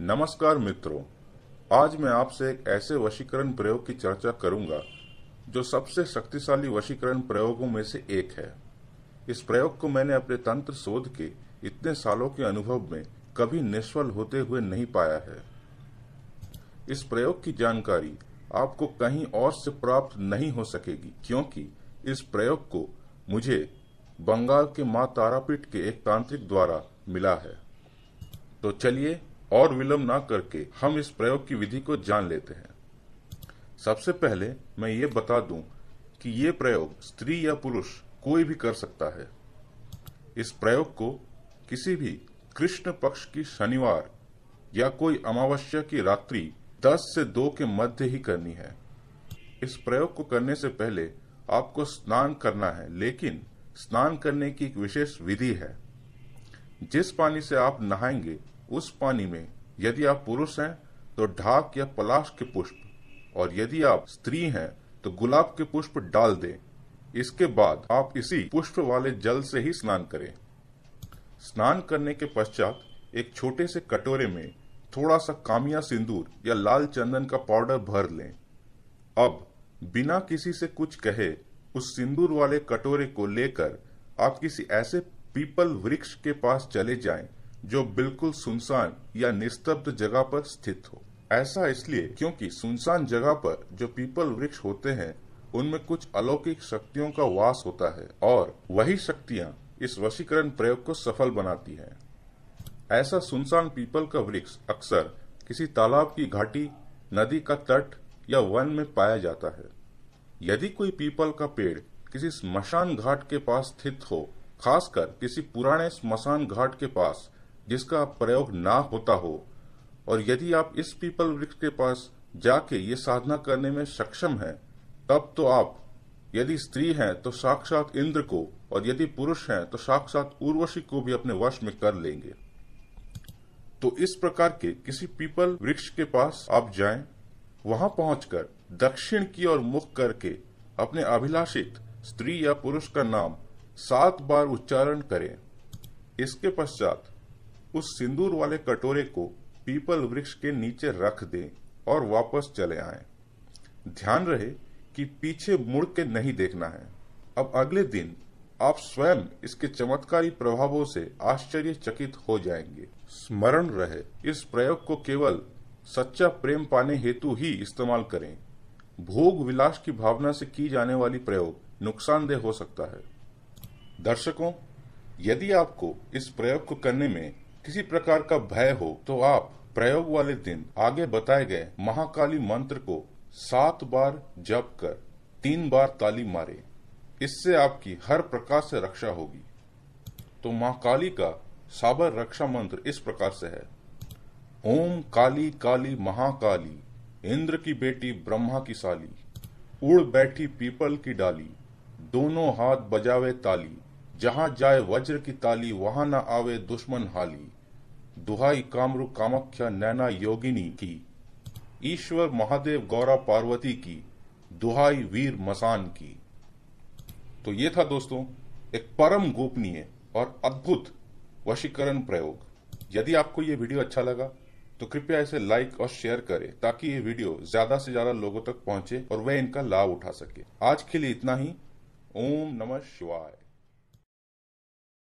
नमस्कार मित्रों आज मैं आपसे एक ऐसे वशीकरण प्रयोग की चर्चा करूंगा जो सबसे शक्तिशाली वशीकरण प्रयोगों में से एक है इस प्रयोग को मैंने अपने तंत्र शोध के इतने सालों के अनुभव में कभी निष्फल होते हुए नहीं पाया है इस प्रयोग की जानकारी आपको कहीं और से प्राप्त नहीं हो सकेगी क्योंकि इस प्रयोग को मुझे बंगाल के मां तारापीठ के एक तांत्रिक द्वारा मिला है तो चलिए और विलंब ना करके हम इस प्रयोग की विधि को जान लेते हैं सबसे पहले मैं ये बता दूं कि ये प्रयोग स्त्री या पुरुष कोई भी कर सकता है इस प्रयोग को किसी भी कृष्ण पक्ष की शनिवार या कोई अमावस्या की रात्रि 10 से 2 के मध्य ही करनी है इस प्रयोग को करने से पहले आपको स्नान करना है लेकिन स्नान करने की एक विशेष विधि है जिस पानी से आप नहाएंगे उस पानी में यदि आप पुरुष हैं तो ढाक या पलाश के पुष्प और यदि आप स्त्री हैं तो गुलाब के पुष्प डाल दें इसके बाद आप इसी पुष्प वाले जल से ही स्नान करें स्नान करने के पश्चात एक छोटे से कटोरे में थोड़ा सा कामिया सिंदूर या लाल चंदन का पाउडर भर लें अब बिना किसी से कुछ कहे उस सिंदूर वाले कटोरे को लेकर आप किसी ऐसे पीपल वृक्ष के पास चले जाएं जो बिल्कुल सुनसान या निस्तब्ध जगह पर स्थित हो ऐसा इसलिए क्योंकि सुनसान जगह पर जो पीपल वृक्ष होते हैं उनमें कुछ अलौकिक शक्तियों का वास होता है और वही शक्तियाँ इस वशीकरण प्रयोग को सफल बनाती हैं ऐसा सुनसान पीपल का वृक्ष अक्सर किसी तालाब की घाटी नदी का तट या वन में पाया जाता है यदि कोई पीपल का पेड़ किसी स्मशान घाट के पास स्थित हो खासकर किसी पुराने स्मशान घाट के पास जिसका प्रयोग ना होता हो और यदि आप इस पीपल वृक्ष के पास जाके ये साधना करने में सक्षम हैं तब तो आप यदि स्त्री हैं तो साक्षात इंद्र को और यदि पुरुष हैं तो साक्षात उर्वशी को भी अपने वश में कर लेंगे तो इस प्रकार के किसी पीपल वृक्ष के पास आप जाएं, वहां पहुंचकर दक्षिण की ओर मुख करके अपने अभिलाषित स्त्री या पुरुष का नाम सात बार उच्चारण करें इसके पश्चात उस सिंदूर वाले कटोरे को पीपल वृक्ष के नीचे रख दें और वापस चले आए ध्यान रहे कि पीछे मुड़ के नहीं देखना है अब अगले दिन आप स्वयं इसके चमत्कारी प्रभावों से आश्चर्यचकित हो जाएंगे स्मरण रहे इस प्रयोग को केवल सच्चा प्रेम पाने हेतु ही इस्तेमाल करें भोग विलास की भावना से की जाने वाली प्रयोग नुकसानदेह हो सकता है दर्शकों यदि आपको इस प्रयोग को करने में किसी प्रकार का भय हो तो आप प्रयोग वाले दिन आगे बताए गए महाकाली मंत्र को सात बार जप कर तीन बार ताली मारे इससे आपकी हर प्रकार से रक्षा होगी तो माँ काली का साबर रक्षा मंत्र इस प्रकार से है ओम काली काली महाकाली इंद्र की बेटी ब्रह्मा की साली उड़ बैठी पीपल की डाली दोनों हाथ बजावे ताली जहां जाए वज्र की ताली वहां ना आवे दुश्मन हाली दुहाई कामरू कामाख्या नैना योगिनी की ईश्वर महादेव गौरा पार्वती की दुहाई वीर मसान की तो ये था दोस्तों एक परम गोपनीय और अद्भुत वशीकरण प्रयोग यदि आपको ये वीडियो अच्छा लगा तो कृपया इसे लाइक और शेयर करें ताकि ये वीडियो ज्यादा से ज्यादा लोगों तक पहुंचे और वह इनका लाभ उठा सके आज के लिए इतना ही ओम नमः शिवाय